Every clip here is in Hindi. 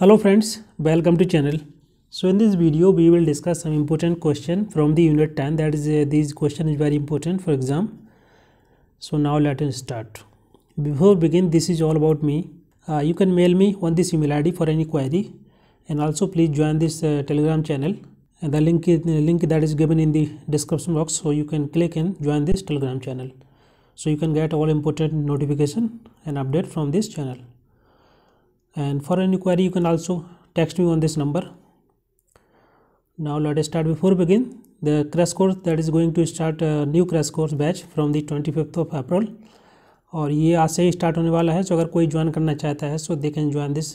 hello friends welcome to channel so in this video we will discuss some important question from the unit 10 that is uh, this question is very important for exam so now let us start before begin this is all about me uh, you can mail me on this email id for any query and also please join this uh, telegram channel and the link uh, link that is given in the description box so you can click and join this telegram channel so you can get all important notification and update from this channel and for any query you can also text me on this number now let us start before begin the crash course that is going to start a new crash course batch from the 25th of april और ये आज से ही स्टार्ट होने वाला है सो अगर कोई ज्वाइन करना चाहता है so they can join this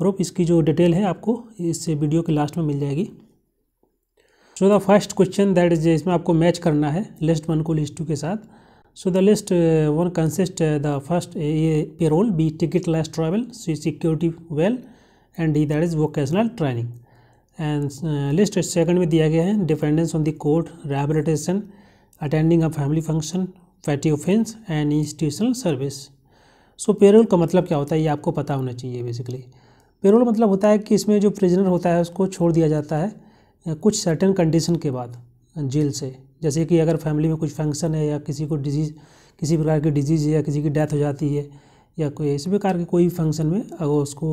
group इसकी जो डिटेल है आपको इस वीडियो के लास्ट में मिल जाएगी so the first question that is इसमें आपको मैच करना है लिस्ट वन को लिस्ट टू के साथ So the list uh, one consists uh, the first A payroll, B ticket less travel, C security well, and D that is vocational training. And uh, list second में दिया गया है dependence on the court, rehabilitation, attending a family function, petty offense and institutional service. so, payroll का मतलब क्या होता है ये आपको पता होना चाहिए basically. Payroll मतलब होता है कि इसमें जो prisoner होता है उसको छोड़ दिया जाता है कुछ certain condition के बाद जेल से जैसे कि अगर फैमिली में कुछ फंक्शन है या किसी को डिजीज़ किसी प्रकार की डिजीज़ या किसी की डेथ हो जाती है या कोई इसी प्रकार के कोई फंक्शन में अगर उसको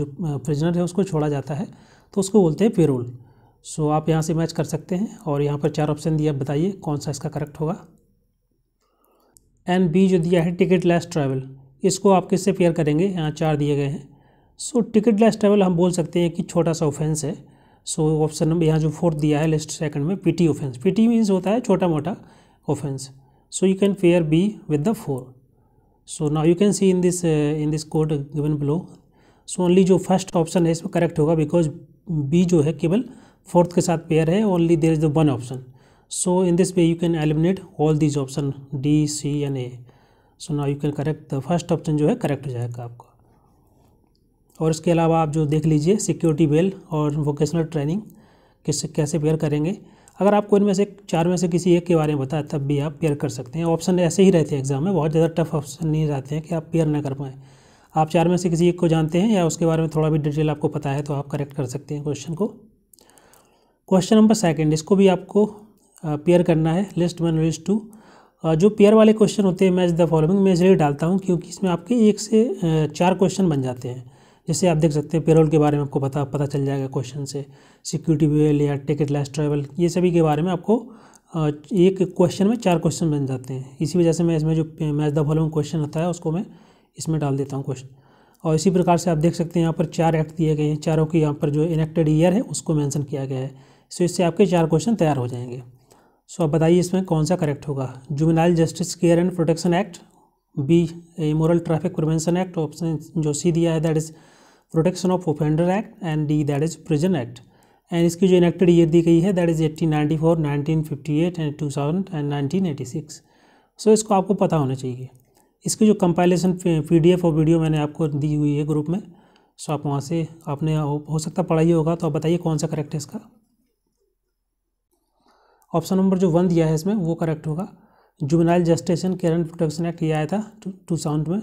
जो प्रिजनर है उसको छोड़ा जाता है तो उसको बोलते हैं पेरोल सो आप यहाँ से मैच कर सकते हैं और यहाँ पर चार ऑप्शन दिया बताइए कौन सा इसका करेक्ट होगा एंड बी जो दिया है टिकट लेस ट्रैवल इसको आप किससे पेयर करेंगे यहाँ चार दिए गए हैं सो टिकट लेस ट्रैवल हम बोल सकते हैं कि छोटा सा ऑफेंस है सो ऑप्शन नंबर यहाँ जो फोर्थ दिया है लिस्ट सेकंड में पीटी ऑफेंस पीटी मींस होता है छोटा मोटा offence so you can pair B with the four so now you can see in this in this code given below so only जो फर्स्ट ऑप्शन है इसमें करेक्ट होगा बिकॉज बी जो है केवल फोर्थ के साथ पेयर है only there is the one option so in this way you can eliminate all these option D C and A so now you can correct the first option जो है करेक्ट हो जाएगा आपका और इसके अलावा आप जो देख लीजिए सिक्योरिटी बेल और वोकेशनल ट्रेनिंग किससे कैसे पेयर करेंगे अगर आपको इनमें से चार में से किसी एक के बारे में बताए तब भी आप पेयर कर सकते हैं ऑप्शन ऐसे ही रहते हैं एग्जाम में बहुत ज़्यादा टफ ऑप्शन नहीं रहते हैं कि आप पेयर ना कर पाएँ आप चार में से किसी एक को जानते हैं या उसके बारे में थोड़ा भी डिटेल आपको पता है तो आप करेक्ट कर सकते हैं क्वेश्चन को क्वेश्चन नंबर सेकेंड इसको भी आपको पेयर करना है लिस्ट वन लिस्ट टू जो पेयर वाले क्वेश्चन होते हैं मैच द फॉलोइंग मैं इसलिए डालता हूँ क्योंकि इसमें आपके एक से चार क्वेश्चन बन जाते हैं जैसे आप देख सकते हैं पेरोल के बारे में आपको पता पता चल जाएगा क्वेश्चन से सिक्योरिटी वेल या टिकट लेस ट्रेवल ये सभी के बारे में आपको एक क्वेश्चन में चार क्वेश्चन बन जाते हैं इसी वजह से मैं इसमें जो मैच द फॉलोइंग क्वेश्चन आता है उसको मैं इसमें डाल देता हूँ क्वेश्चन और इसी प्रकार से आप देख सकते हैं यहाँ पर चार एक्ट दिए गए हैं चारों के यहाँ पर जो इनेक्टेड ईयर है उसको मैंसन किया गया है सो इससे आपके चार क्वेश्चन तैयार हो जाएंगे सो आप बताइए इसमें कौन सा करेक्ट होगा juvenile justice care and protection act B moral traffic prevention act option जो सी दिया है that is protection of offender act and D that is prison act and इसकी जो इनेक्टेड ईयर दी गई है that is eighteen ninety four nineteen fifty eight and two thousand and nineteen eighty six so इसको आपको पता होना चाहिए इसकी जो कंपाइलेशन एफ और वीडियो मैंने आपको दी हुई है ग्रुप में सो आप वहाँ से आपने हो सकता पढ़ाई होगा तो आप बताइए कौन सा करेक्ट है इसका ऑप्शन नंबर जो वन दिया है इसमें वो करेक्ट होगा juvenile justice care and protection act ये आया था टू साउंड में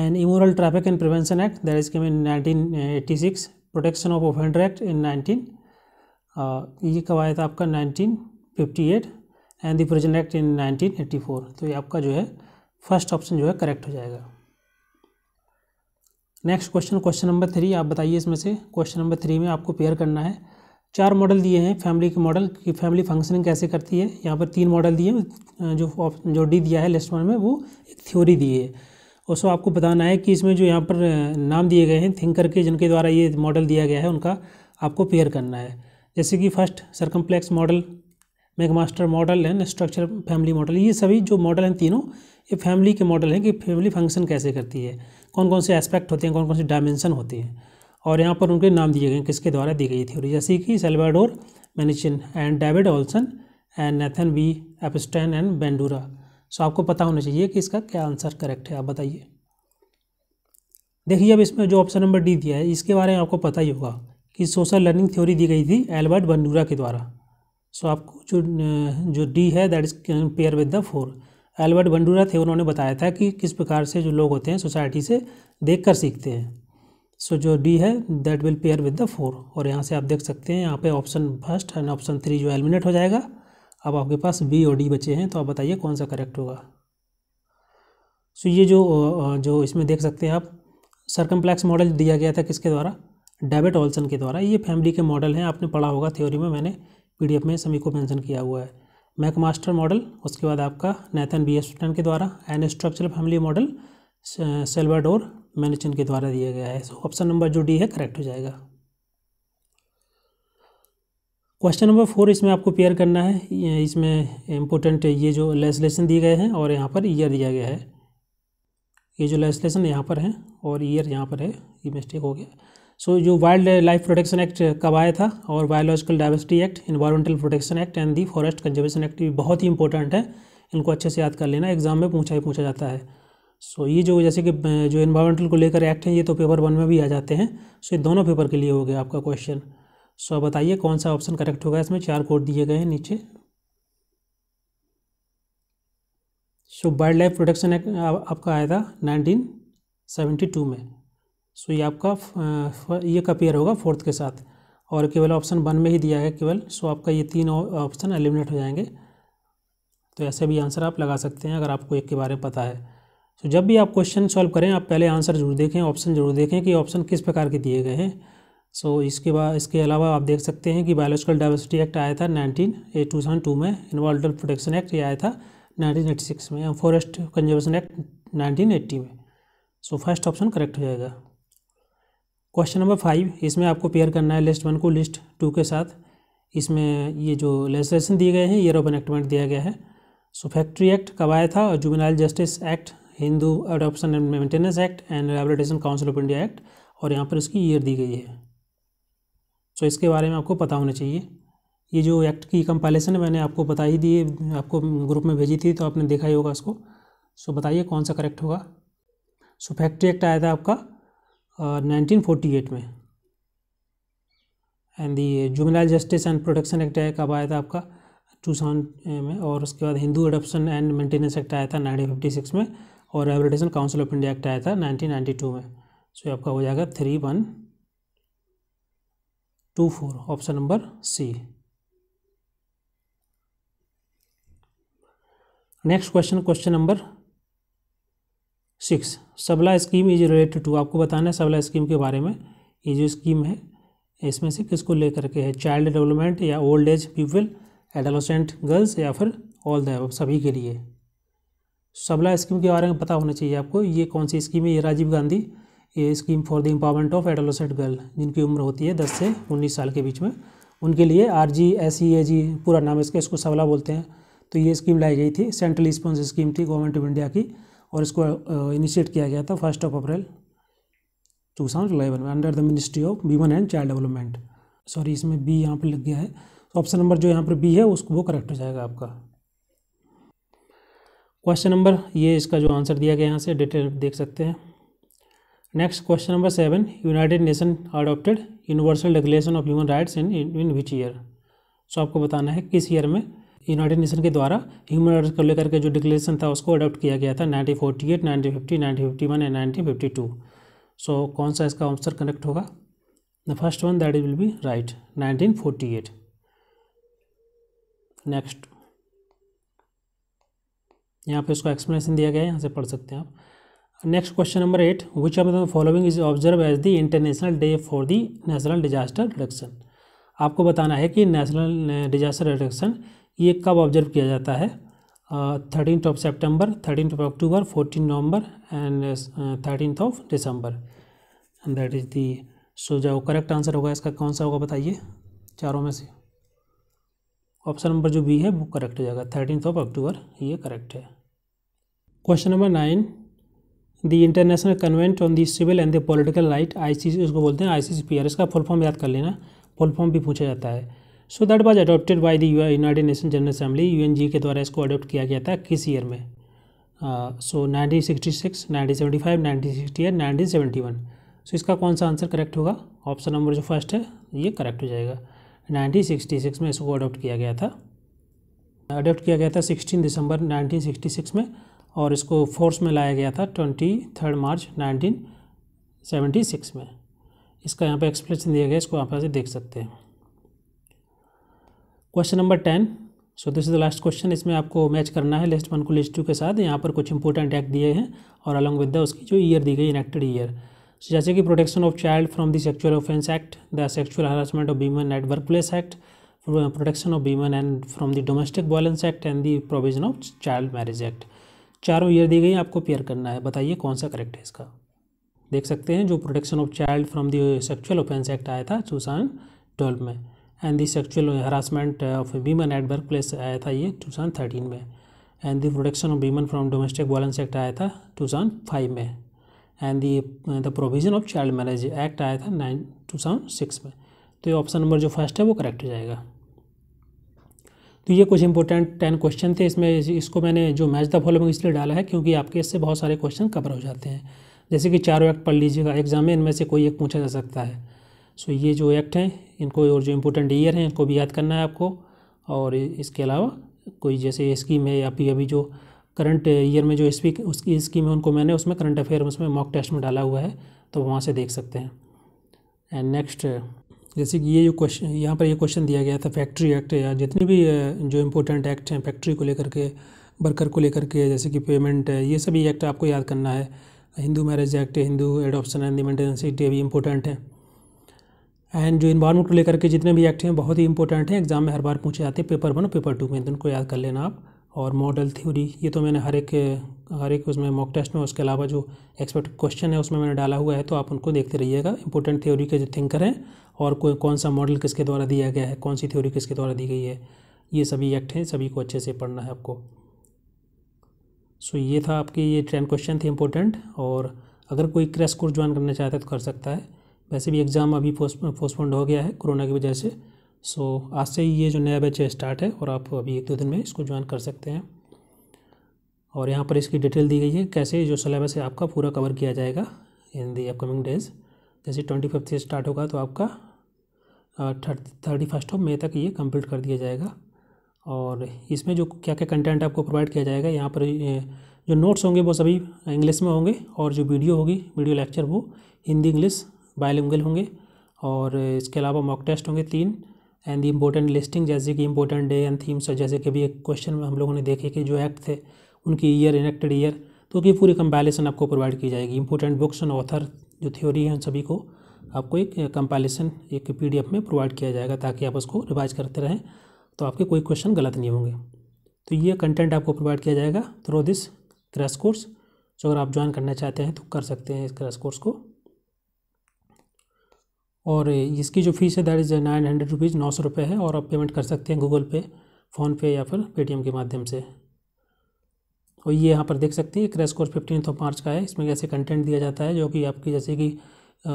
immoral traffic and prevention act that is is in nineteen 1986 six protection of act act in nineteen ये कब आया था आपका 1958 and the prison act in 1984 तो ये आपका जो है फर्स्ट ऑप्शन जो है करेक्ट हो जाएगा next question question number three आप बताइए इसमें से क्वेश्चन नंबर थ्री में आपको पेयर करना है चार मॉडल दिए हैं फैमिली के मॉडल कि फैमिली फंक्शनिंग कैसे करती है यहाँ पर तीन मॉडल दिए जो जो डी दिया है लेस्ट वन में वो एक थ्योरी दी है उसको आपको बताना है कि इसमें जो यहाँ पर नाम दिए गए हैं थिंकर के जिनके द्वारा ये मॉडल दिया गया है उनका आपको पेयर करना है जैसे कि first circumplex model McMaster model and structure family model ये सभी जो मॉडल हैं तीनों ये फैमिली के मॉडल हैं कि फैमिली फंक्शन कैसे करती है कौन कौन से एस्पेक्ट होते हैं कौन कौन से डायमेंशन होते हैं और यहाँ पर उनके नाम दिए गए हैं किसके द्वारा दी गई थ्योरी जैसे कि Salvador Minuchin and David Olson and Nathan B Epstein and Bandura so आपको पता होना चाहिए कि इसका क्या आंसर करेक्ट है आप बताइए देखिए अब इसमें जो ऑप्शन नंबर डी दिया है इसके बारे में आपको पता ही होगा कि सोशल लर्निंग थ्योरी दी गई थी एल्बर्ट बंडूरा के द्वारा सो आपको जो जो डी है that is pair with the four Albert Bandura थे उन्होंने बताया था कि किस प्रकार से जो लोग होते हैं सोसाइटी से देख कर सीखते हैं सो so, जो डी है that will pair with the four और यहाँ से आप देख सकते हैं यहाँ पे option first and option three जो एलिमिनेट हो जाएगा अब आपके पास बी और डी बचे हैं तो आप बताइए कौन सा करेक्ट होगा सो ये जो जो इसमें देख सकते हैं आप सरकम्प्लेक्स मॉडल दिया गया था किसके द्वारा डेविड ऑल्सन के द्वारा ये फैमिली के मॉडल हैं आपने पढ़ा होगा थ्योरी में मैंने पीडीएफ में सभी को मेंशन किया हुआ है मैक मास्टर मॉडल उसके बाद आपका नैथन बी एस्टन के द्वारा and structural family model Salvador Minuchin के द्वारा दिया गया है सो ऑप्शन नंबर जो डी है करेक्ट हो जाएगा क्वेश्चन नंबर फोर इसमें आपको पेयर करना है इसमें इम्पोर्टेंट ये जो लेसलेसन दिए गए हैं और यहाँ पर ईयर दिया गया है ये जो लेसलेसन यहाँ पर है और ईयर यहाँ पर है ये मिस्टेक हो गया सो so, जो वाइल्ड लाइफ प्रोटेक्शन एक्ट कब आया था और biological diversity act environmental protection act and the forest conservation act भी बहुत ही इंपॉर्टेंट है इनको अच्छे से याद कर लेना एग्जाम में पूछा ही पूछा जाता है सो so, ये जो जैसे कि जो इन्वायरमेंटल को लेकर एक्ट हैं ये तो पेपर वन में भी आ जाते हैं सो so, ये दोनों पेपर के लिए हो गया आपका क्वेश्चन सो बताइए कौन सा ऑप्शन करेक्ट होगा इसमें चार कोड दिए गए हैं नीचे so wildlife protection act आपका आया था 1972 में सो so, ये आपका ये कपेयर होगा फोर्थ के साथ और केवल ऑप्शन वन में ही दिया है केवल सो so, आपका ये तीन ऑप्शन एलिमिनेट हो जाएंगे तो ऐसे भी आंसर आप लगा सकते हैं अगर आपको एक के बारे में पता है सो so, जब भी आप क्वेश्चन सॉल्व करें आप पहले आंसर जरूर देखें ऑप्शन जरूर देखें कि ऑप्शन किस प्रकार के दिए गए हैं सो so, इसके बाद इसके अलावा आप देख सकते हैं कि बायोलॉजिकल डाइवर्सिटी एक्ट आया था नाइनटीन टू थाउजेंड टू में इन्वाल्टल प्रोटेक्शन एक्ट ये आया था नाइनटीन एट्टी सिक्स में forest conservation act nineteen eighty में सो फर्स्ट ऑप्शन करेक्ट हो जाएगा क्वेश्चन नंबर फाइव इसमें आपको पेयर करना है लिस्ट वन को लिस्ट टू के साथ इसमें ये जो लेजिस्लेशन दिए गए हैं ईयर ऑफ एनेक्टमेंट दिया गया है सो फैक्ट्री एक्ट कब आया था और juvenile justice act Hindu adoption and maintenance act and rehabilitation council of India act और यहाँ पर इसकी ईयर दी गई है सो इसके बारे में आपको पता होना चाहिए ये जो एक्ट की कंपाइलेशन है मैंने आपको बता ही दी आपको ग्रुप में भेजी थी तो आपने देखा ही होगा इसको सो बताइए कौन सा करेक्ट होगा सो फैक्ट्री एक्ट आया था आपका नाइनटीन फोर्टी एट में and the juvenile justice and protection act आया कब आया था आपका टू में और उसके बाद Hindu adoption and maintenance act आया था नाइनटीन फिफ्टी सिक्स में और rehabilitation council of India act आया था नाइनटीन नाइन्टी टू में सो so, आपका हो जाएगा three one two four option number C next question question number six Sabla scheme is related to आपको बताना है सबला स्कीम के बारे में ये जो स्कीम है इसमें से किसको लेकर के है चाइल्ड डेवलपमेंट या old age people adolescent girls या फिर ऑल द सभी के लिए सबला स्कीम के बारे में पता होना चाहिए आपको ये कौन सी स्कीम है ये राजीव गांधी ये scheme for the empowerment of adolescent girl जिनकी उम्र होती है दस से उन्नीस साल के बीच में उनके लिए आर जी एस ई ए जी पूरा नाम इसका इसको सवला बोलते हैं तो ये स्कीम लाई गई थी सेंट्रल स्पॉन्स स्कीम थी गवर्नमेंट ऑफ इंडिया की और इसको इनिशिएट किया गया था first of April two thousand eleven में under the ministry of women and child development sorry इसमें बी यहाँ पर लग गया है तो ऑप्शन नंबर जो यहाँ पर बी है उसको वो करेक्ट हो जाएगा आपका क्वेश्चन नंबर ये इसका जो आंसर दिया गया यहाँ से डिटेल देख सकते हैं next question number seven United Nation adopted Universal Declaration of Human Rights in in which year so आपको बताना है किस ईयर में यूनाइटेड नेशन के द्वारा ह्यूमन राइट्स को लेकर के जो डिक्लेरेशन था उसको अडोप्ट किया गया था nineteen forty eight nineteen fifty nineteen fifty one and nineteen fifty two so कौन सा इसका आंसर कनेक्ट होगा the first one that will be right nineteen forty eight next यहाँ पे उसको एक्सप्लेनेशन दिया गया है यहाँ से पढ़ सकते हैं आप next question number eight which of the following is observe as the international day for the national disaster reduction आपको बताना है कि नेशनल डिजास्टर रिडक्शन ये कब ऑब्जर्व किया जाता है thirteen of September thirteen of October fourteen November and thirteen of December and that is the so जो करेक्ट आंसर होगा इसका कौन सा होगा बताइए चारों में से ऑप्शन नंबर जो बी है वो करेक्ट हो जाएगा थर्टीन ऑफ अक्टूबर ये करेक्ट है question number nine the international convent on the civil and the political right ICC उसको बोलते हैं आईसीसी आर इसका फुल फॉर्म याद कर लेना फुल फॉर्म भी पूछा जाता है so that was adopted by the United Nation General Assembly UNG के द्वारा इसको अडोप्ट किया गया था किस ईयर में so nineteen sixty six nineteen seventy five nineteen sixty eight nineteen seventy one so इसका कौन सा आंसर करेक्ट होगा ऑप्शन नंबर जो फर्स्ट है ये करेक्ट हो जाएगा नाइनटीन सिक्सटी सिक्स में इसको अडोप्ट किया गया था अडोप्ट किया गया था सिक्सटीन दिसंबर नाइनटीन सिक्सटी सिक्स में और इसको फोर्स में लाया गया था twenty third March nineteen seventy six में इसका यहाँ पे एक्सप्लेनेशन दिया गया इसको आप से देख सकते हैं question number ten so this is the last question इसमें आपको मैच करना है लिस्ट वन को लिस्ट टू के साथ यहाँ पर कुछ इंपॉर्टेंट एक्ट दिए हैं और अलॉन्ग विद द उसकी जो ईयर दी गई इनेक्टेड ईयर सो जैसे कि protection of child from the sexual offence act the sexual harassment of women at work place act protection of women and from the domestic violence act and the provision of child marriage act चारों ईयर दी गई आपको पेयर करना है बताइए कौन सा करेक्ट है इसका देख सकते हैं जो protection of child from the sexual offence act आया था टू ट्वेल्व में and the sexual harassment of women at work place आया था ये टू थर्टीन में and the protection of women from domestic violence act आया था टू फाइव में and the the provision of child marriage act आया था नाइन टू सिक्स में तो ये ऑप्शन नंबर जो फर्स्ट है वो करेक्ट हो जाएगा तो ये कुछ इंपॉर्टेंट टेन क्वेश्चन थे इसमें इसको मैंने जो मैच द फॉलोइंग इसलिए डाला है क्योंकि आपके इससे बहुत सारे क्वेश्चन कवर हो जाते हैं जैसे कि चारों एक्ट पढ़ लीजिएगा एग्जाम में इनमें से कोई एक पूछा जा सकता है सो ये जो एक्ट हैं इनको और जो इम्पोर्टेंट ईयर हैं इनको भी याद करना है आपको और इसके अलावा कोई जैसे स्कीम है या फिर अभी जो करंट ईयर में जो स्पीक उसकी स्कीम है उनको मैंने उसमें करंट अफेयर उसमें मॉक टेस्ट में डाला हुआ है तो वहाँ से देख सकते हैं एंड नेक्स्ट जैसे कि ये जो क्वेश्चन यहाँ पर ये क्वेश्चन दिया गया था फैक्ट्री एक्ट या जितने भी जो इम्पोर्टेंट एक्ट हैं फैक्ट्री को लेकर के वर्कर को लेकर के जैसे कि पेमेंट है ये सभी एक्ट आपको याद करना है Hindu marriage act Hindu adoption and maintenance act ये भी इम्पोर्टेंट है एंड जो इन्वायरमेंट को लेकर के जितने भी एक्ट हैं बहुत ही इंपॉर्टेंट हैं एग्जाम में हर बार पूछे जाते हैं पेपर वन पेपर टू में तो उनको याद कर लेना आप और मॉडल थ्योरी ये तो मैंने हर एक हर एक उसमें मॉक टेस्ट में उसके अलावा जो एक्सपर्ट क्वेश्चन है उसमें मैंने डाला हुआ है तो आप उनको देखते रहिएगा इंपॉर्टेंट थ्योरी के जो थिंकर हैं और कोई कौन सा मॉडल किसके द्वारा दिया गया है कौन सी थ्योरी किसके द्वारा दी गई है ये सभी एक्ट हैं सभी को अच्छे से पढ़ना है आपको सो ये था आपके ये ट्रेन क्वेश्चन थे इंपॉर्टेंट और अगर कोई क्रैश कोर्स ज्वाइन करना चाहता है तो कर सकता है वैसे भी एग्ज़ाम अभी पोस्टपोन्ड हो गया है कोरोना की वजह से सो आज से ये जो नया बैच स्टार्ट है और आप अभी एक दो दिन में इसको ज्वाइन कर सकते हैं और यहाँ पर इसकी डिटेल दी गई है कैसे जो सिलेबस है आपका पूरा कवर किया जाएगा इन दी अपकमिंग डेज जैसे ट्वेंटी फिफ्थ से स्टार्ट होगा तो आपका थर्टी फर्स्ट ऑफ मे तक ये कंप्लीट कर दिया जाएगा और इसमें जो क्या क्या कंटेंट आपको प्रोवाइड किया जाएगा यहाँ पर जो नोट्स होंगे वो सभी इंग्लिश में होंगे और जो वीडियो होगी वीडियो लेक्चर वो हिंदी इंग्लिश बायलिंगल होंगे और इसके अलावा मॉक टेस्ट होंगे तीन एंड इम्पोर्टेंट लिस्टिंग जैसे कि इम्पोर्टेंट डे एंड थीम्स और जैसे कि अभी एक क्वेश्चन में हम लोगों ने देखे कि जो एक्ट थे उनकी ईयर इनेक्टेड ईयर तो कि पूरी कंपाइलेशन आपको प्रोवाइड की जाएगी इम्पोर्टेंट बुक्स एंड ऑथर जो थ्योरी है उन सभी को आपको एक कंपाइलेशन एक एफ में प्रोवाइड किया जाएगा ताकि आप उसको रिवाइज करते रहें तो आपके कोई क्वेश्चन गलत नहीं होंगे तो ये कंटेंट आपको प्रोवाइड किया जाएगा थ्रो दिस क्रैश कोर्स जो अगर आप ज्वाइन करना चाहते हैं तो कर सकते हैं इस क्रैश कोर्स को और इसकी जो फीस है that is nine hundred rupees नौ सौ रुपये है और आप पेमेंट कर सकते हैं गूगल पे फ़ोनपे या फिर पेटीएम के माध्यम से और ये यहाँ पर देख सकते हैं crash course fifteen of March का है इसमें कैसे कंटेंट दिया जाता है जो कि आपकी जैसे कि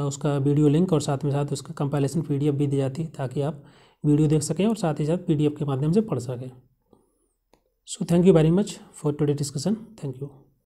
उसका वीडियो लिंक और साथ में साथ उसका कंपाइलेशन पी भी दी जाती है ताकि आप वीडियो देख सकें और साथ ही साथ पी के माध्यम से पढ़ सकें so thank you very much for today discussion thank you